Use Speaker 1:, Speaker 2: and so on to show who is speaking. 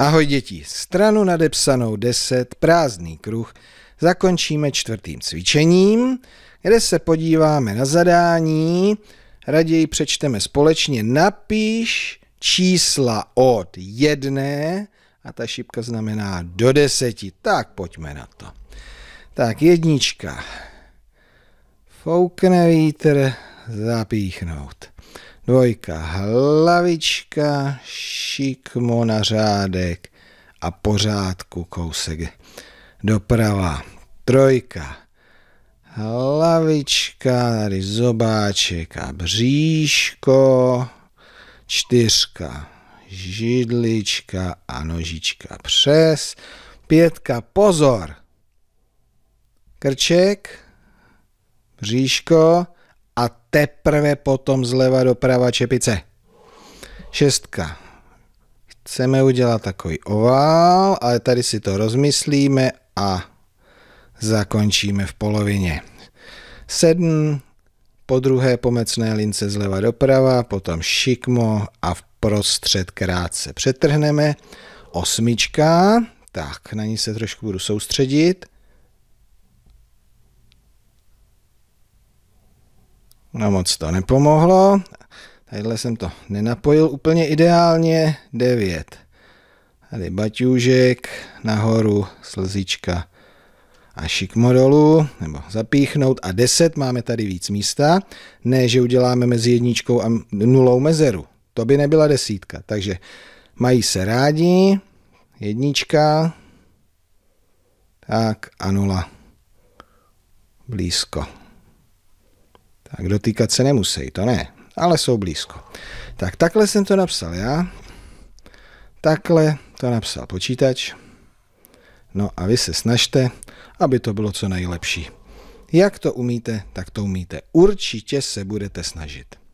Speaker 1: Ahoj děti, stranu nadepsanou 10, prázdný kruh, zakončíme čtvrtým cvičením, kde se podíváme na zadání, raději přečteme společně, napíš čísla od jedné, a ta šipka znamená do deseti, tak pojďme na to. Tak jednička, foukne vítr, zapíchnout dvojka hlavička, šikmo na řádek a pořádku kousek doprava. Trojka hlavička, tady zobáček a bříško, čtyřka židlička a nožička přes, pětka pozor, krček, bříško, a teprve potom zleva doprava čepice. Šestka. Chceme udělat takový ovál, ale tady si to rozmyslíme a zakončíme v polovině. Sedm, po druhé pomecné lince zleva doprava, potom šikmo a v prostřed krátce přetrhneme. Osmička, tak na ní se trošku budu soustředit. No moc to nepomohlo. Tadyhle jsem to nenapojil úplně ideálně. 9. Tady baťůžek, nahoru slzička a šikmo dolů, nebo zapíchnout a 10, máme tady víc místa. Ne, že uděláme mezi jedničkou a nulou mezeru. To by nebyla desítka, takže mají se rádi, jednička, tak a nula. Blízko. Tak dotýkat se nemusí, to ne, ale jsou blízko. Tak takhle jsem to napsal já, takhle to napsal počítač, no a vy se snažte, aby to bylo co nejlepší. Jak to umíte, tak to umíte. Určitě se budete snažit.